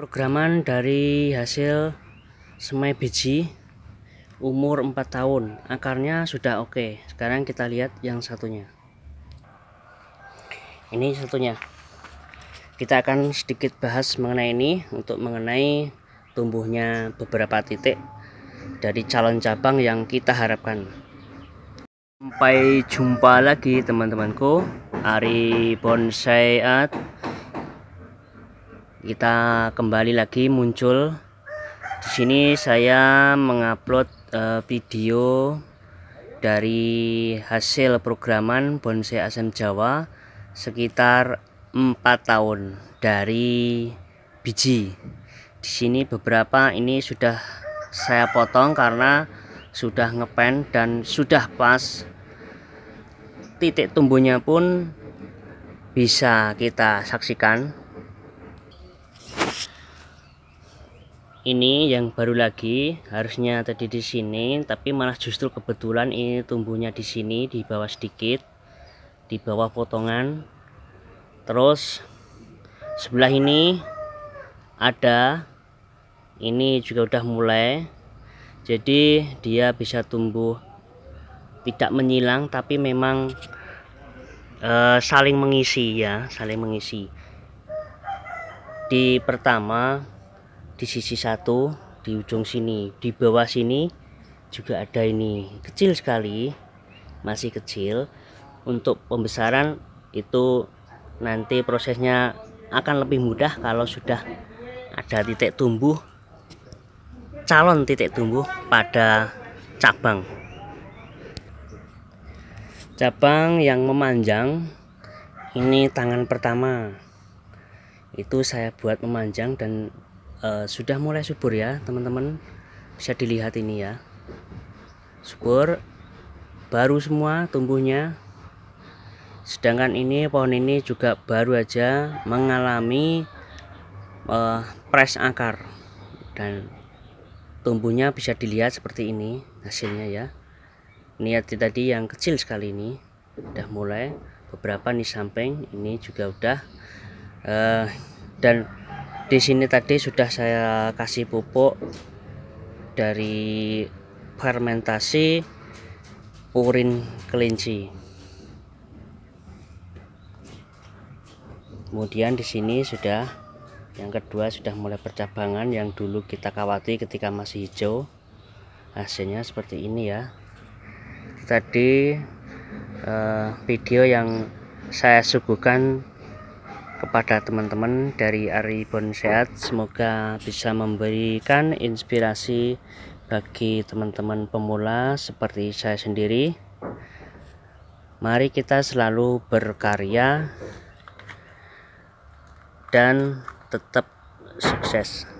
Programan dari hasil semai biji umur 4 tahun. Akarnya sudah oke. Sekarang kita lihat yang satunya. Ini satunya. Kita akan sedikit bahas mengenai ini untuk mengenai tumbuhnya beberapa titik dari calon cabang yang kita harapkan. Sampai jumpa lagi teman-temanku. Ari Bonsai at kita kembali lagi muncul di sini saya mengupload uh, video dari hasil programan bonsai asam jawa sekitar empat tahun dari biji di sini beberapa ini sudah saya potong karena sudah ngepen dan sudah pas titik tumbuhnya pun bisa kita saksikan ini yang baru lagi harusnya tadi di sini tapi malah justru kebetulan ini tumbuhnya di sini di bawah sedikit di bawah potongan terus sebelah ini ada ini juga udah mulai jadi dia bisa tumbuh tidak menyilang tapi memang e, saling mengisi ya saling mengisi di pertama di sisi satu di ujung sini di bawah sini juga ada ini kecil sekali masih kecil untuk pembesaran itu nanti prosesnya akan lebih mudah kalau sudah ada titik tumbuh calon titik tumbuh pada cabang cabang yang memanjang ini tangan pertama itu saya buat memanjang dan Eh, sudah mulai subur ya teman-teman bisa dilihat ini ya subur baru semua tumbuhnya sedangkan ini pohon ini juga baru aja mengalami uh, eh, pres akar dan tumbuhnya bisa dilihat seperti ini hasilnya ya niat tadi yang kecil sekali ini udah mulai beberapa nih samping ini juga udah uh, dan di sini tadi sudah saya kasih pupuk dari fermentasi purin kelinci kemudian di sini sudah yang kedua sudah mulai percabangan yang dulu kita kawati ketika masih hijau hasilnya seperti ini ya tadi eh, video yang saya suguhkan kepada teman-teman dari Ari Bonsehat semoga bisa memberikan inspirasi bagi teman-teman pemula seperti saya sendiri mari kita selalu berkarya dan tetap sukses